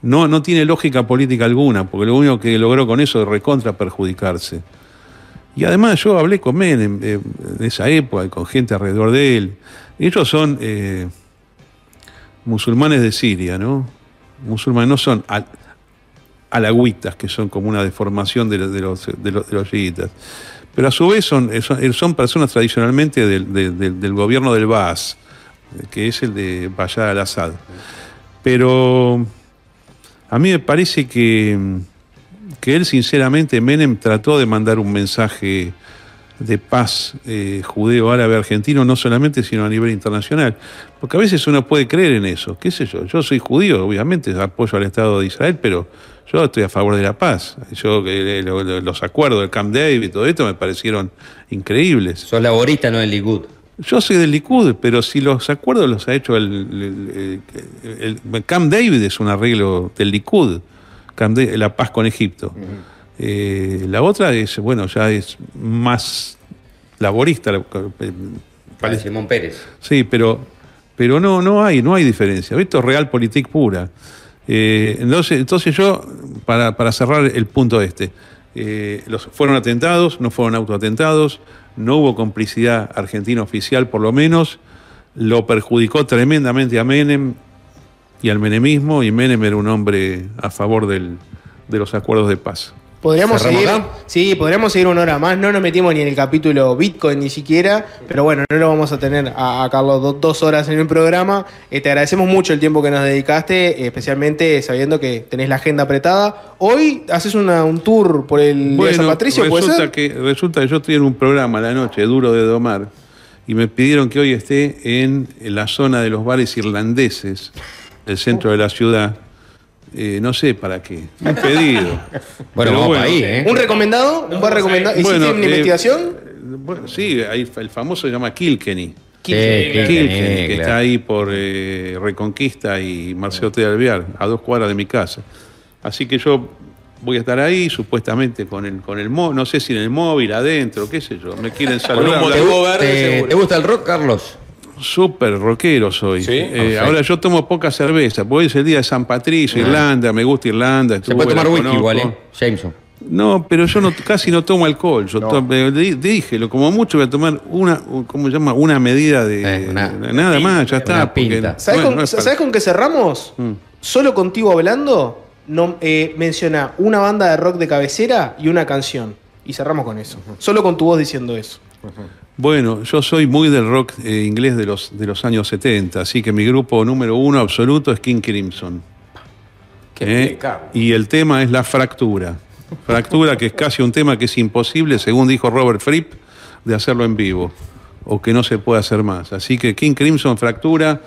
No, tiene lógica política alguna, porque lo único que logró con eso es recontra perjudicarse. Y además yo hablé con Menem eh, de, esa época, con gente alrededor de él. Ellos son eh, musulmanes de Siria, ¿no? Musulmanes no son al, que son como una deformación de, los, de, Pero a su vez son, eh, son, personas tradicionalmente del, gobierno del Baas, que es el de Bayar al-Assad. Pero a mí me parece que, él, sinceramente, Menem trató de mandar un mensaje de paz eh, judeo-árabe argentino, no solamente, sino a nivel internacional. Porque a veces uno puede creer en eso, qué sé yo, yo soy judío, obviamente, apoyo al Estado de Israel, pero yo estoy a favor de la paz. Yo eh, eh, los acuerdos del Camp David y todo esto me parecieron increíbles. Sos laborista, no el Likud. Yo soy del Likud, pero si los acuerdos los ha hecho el, el, Camp David, es un arreglo del Likud, la paz con Egipto. Eh, la otra es, bueno, ya es más laborista. Eh, parece Simón Pérez. Sí, pero, pero no, no hay, no hay diferencia. Esto es realpolitik pura. Eh, entonces, entonces yo, para, para cerrar el punto este, los, fueron atentados, no fueron autoatentados, no hubo complicidad argentina oficial por lo menos, lo perjudicó tremendamente a Menem y al menemismo, y Menem era un hombre a favor de los acuerdos de paz. Podríamos seguir, sí, podríamos seguir una hora más. No nos metimos ni en el capítulo Bitcoin ni siquiera, pero bueno, no lo vamos a tener a, Carlos dos horas en el programa. Eh, te agradecemos mucho el tiempo que nos dedicaste, especialmente sabiendo que tenés la agenda apretada. Hoy haces un tour por el de San Patricio, resulta ¿puede ser? Que, resulta que yo estoy en un programa la noche, duro de domar, y me pidieron que hoy esté en la zona de los bares irlandeses, el centro de la ciudad eh, no sé para qué. Un pedido. bueno, vamos ahí, ¿eh? ¿Un recomendado? ¿Un bar recomendado? ¿Hiciste una eh, investigación? Bueno, sí, el famoso se llama Kilkenny. Kilkenny, que está ahí por Reconquista y Marcelo T. Alvear, a dos cuadras de mi casa. Así que yo voy a estar ahí, supuestamente con el, con el no sé si en el móvil, adentro, qué sé yo, me quieren saludar. ¿Te, te gusta el rock, Carlos? súper rockero soy. Eh, ahora yo tomo poca cerveza, porque es el día de San Patricio, ah. Irlanda, me gusta Irlanda. Se puede tomar whisky igual, ¿eh? Jameson. No, pero yo casi no tomo alcohol. Yo dije, como mucho voy a tomar una, ¿cómo se llama? Una medida de. Eh, nada más, ya está. ¿Sabes, con, qué cerramos? Mm. Solo contigo hablando, no, eh, menciona una banda de rock de cabecera y una canción. Y cerramos con eso. Solo con tu voz diciendo eso. Bueno, yo soy muy del rock eh, inglés de los, de los años 70, así que mi grupo número uno absoluto es King Crimson. Eh, y el tema es la fractura. Fractura que es casi un tema que es imposible, según dijo Robert Fripp, de hacerlo en vivo o que no se puede hacer más. Así que King Crimson Fractura,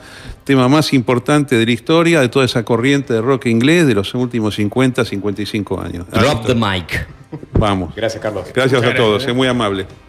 tema más importante de la historia de toda esa corriente de rock inglés de los últimos 50, 55 años. Drop the mic. Vamos. Gracias, Carlos. Gracias a todos, es muy amable.